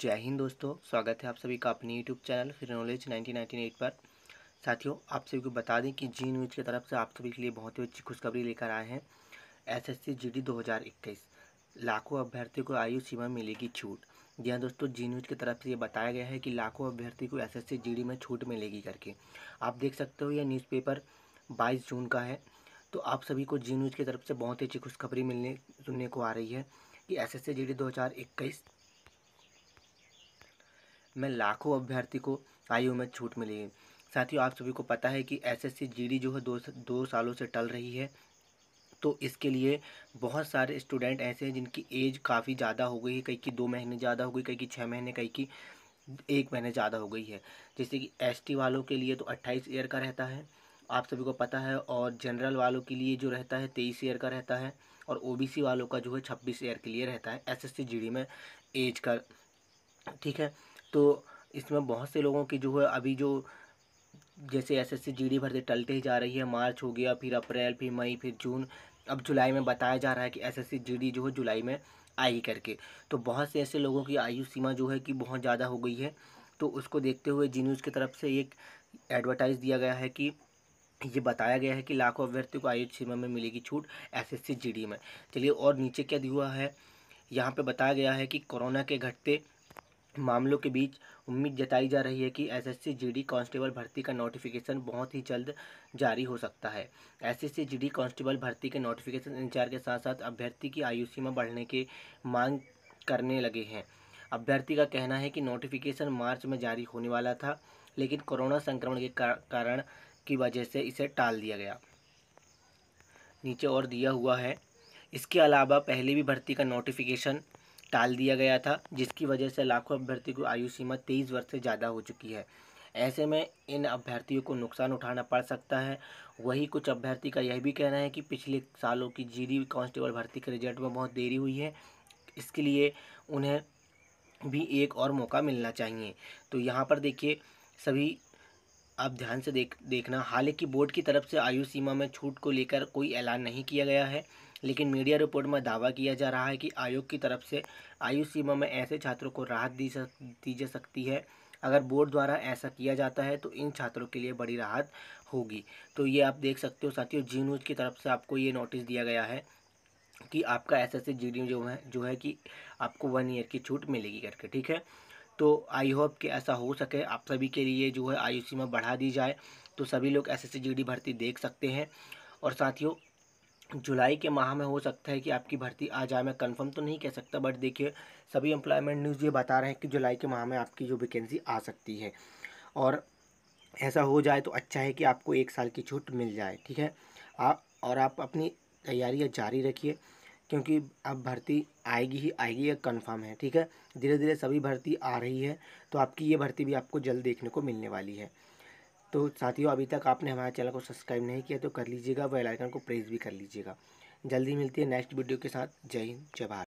जय हिंद दोस्तों स्वागत है आप सभी का अपने यूट्यूब चैनल फिर नॉलेज नाइनटीन नाइनटीन पर साथियों आप सभी को बता दें कि जी न्यूज़ की तरफ से आप सभी के लिए बहुत ही अच्छी खुशखबरी लेकर आए हैं एसएससी जीडी 2021 लाखों अभ्यर्थियों को आयु सीमा मिलेगी छूट जी हाँ दोस्तों जी न्यूज़ की तरफ से ये बताया गया है कि लाखों अभ्यर्थी को जी डी में छूट मिलेगी करके आप देख सकते हो यह पेपर बाईस जून का है तो आप सभी को जी न्यूज़ की तरफ से बहुत ही अच्छी खुशखबरी मिलने सुनने को आ रही है कि S S C G D दो हज़ार इक्कीस में लाखों अभ्यर्थी को आयु में छूट मिली है साथियों आप सभी को पता है कि एसएससी जीडी जो है दो दो सालों से टल रही है तो इसके लिए बहुत सारे स्टूडेंट ऐसे हैं जिनकी एज काफ़ी ज़्यादा हो गई है कहीं की दो महीने ज़्यादा हो गई कहीं की छः महीने कहीं की एक महीने ज़्यादा हो गई है जैसे कि एसटी वालों के लिए तो अट्ठाईस ईयर का रहता है आप सभी को पता है और जनरल वालों के लिए जो रहता है तेईस ईयर का रहता है और ओ वालों का जो है छब्बीस ईयर के लिए रहता है एस एस में एज का ठीक है तो इसमें बहुत से लोगों की जो है अभी जो जैसे S S C G D भर्ती टलते ही जा रही है मार्च हो गया फिर अप्रैल फिर मई फिर जून अब जुलाई में बताया जा रहा है कि S S C G D जो है जुलाई में आई करके तो बहुत से ऐसे लोगों की आयु सीमा जो है कि बहुत ज़्यादा हो गई है तो उसको देखते हुए जी न्यूज़ की तरफ से एक एडवर्टाइज़ दिया गया है कि ये बताया गया है कि लाखों अभ्यर्थियों को आयु सीमा में मिलेगी छूट एस एस में चलिए और नीचे क्या दिया है यहाँ पर बताया गया है कि कोरोना के घटते मामलों के बीच उम्मीद जताई जा रही है कि एसएससी जीडी कांस्टेबल भर्ती का नोटिफिकेशन बहुत ही जल्द जारी हो सकता है एसएससी जीडी कांस्टेबल भर्ती के नोटिफिकेशन इंचार्ज के साथ साथ अभ्यर्थी की आयु सीमा बढ़ने की मांग करने लगे हैं अभ्यर्थी का कहना है कि नोटिफिकेशन मार्च में जारी होने वाला था लेकिन कोरोना संक्रमण के कारण की वजह से इसे टाल दिया गया नीचे और दिया हुआ है इसके अलावा पहले भी भर्ती का नोटिफिकेशन टाल दिया गया था जिसकी वजह से लाखों अभ्यर्थियों की आयु सीमा तेईस वर्ष से ज़्यादा हो चुकी है ऐसे में इन अभ्यर्थियों को नुकसान उठाना पड़ सकता है वही कुछ अभ्यर्थी का यह भी कहना है कि पिछले सालों की डी कांस्टेबल भर्ती के रिजल्ट में बहुत देरी हुई है इसके लिए उन्हें भी एक और मौका मिलना चाहिए तो यहाँ पर देखिए सभी आप ध्यान से देख देखना हालांकि बोर्ड की तरफ से आयु सीमा में छूट को लेकर कोई ऐलान नहीं किया गया है लेकिन मीडिया रिपोर्ट में दावा किया जा रहा है कि आयोग की तरफ से आयु सीमा में ऐसे छात्रों को राहत दी सक दी जा सकती है अगर बोर्ड द्वारा ऐसा किया जाता है तो इन छात्रों के लिए बड़ी राहत होगी तो ये आप देख सकते हो साथियों जी न्यूज़ की तरफ से आपको ये नोटिस दिया गया है कि आपका एस एस जो है जो है कि आपको वन ईयर की छूट मिलेगी करके ठीक है तो आई होप कि ऐसा हो सके आप सभी के लिए जो है आयु सीमा बढ़ा दी जाए तो सभी लोग एस एस भर्ती देख सकते हैं और साथियों जुलाई के माह में हो सकता है कि आपकी भर्ती आ जाए मैं कंफर्म तो नहीं कह सकता बट देखिए सभी एम्प्लॉयमेंट न्यूज़ ये बता रहे हैं कि जुलाई के माह में आपकी जो वैकेंसी आ सकती है और ऐसा हो जाए तो अच्छा है कि आपको एक साल की छूट मिल जाए ठीक है आप और आप अपनी तैयारियाँ जारी रखिए क्योंकि अब भर्ती आएगी ही आएगी या कन्फर्म है ठीक है धीरे धीरे सभी भर्ती आ रही है तो आपकी ये भर्ती भी आपको जल्द देखने को मिलने वाली है तो साथियों अभी तक आपने हमारे चैनल को सब्सक्राइब नहीं किया तो कर लीजिएगा वेलाइकन को प्रेस भी कर लीजिएगा जल्दी मिलती है नेक्स्ट वीडियो के साथ जय हिंद जय भारत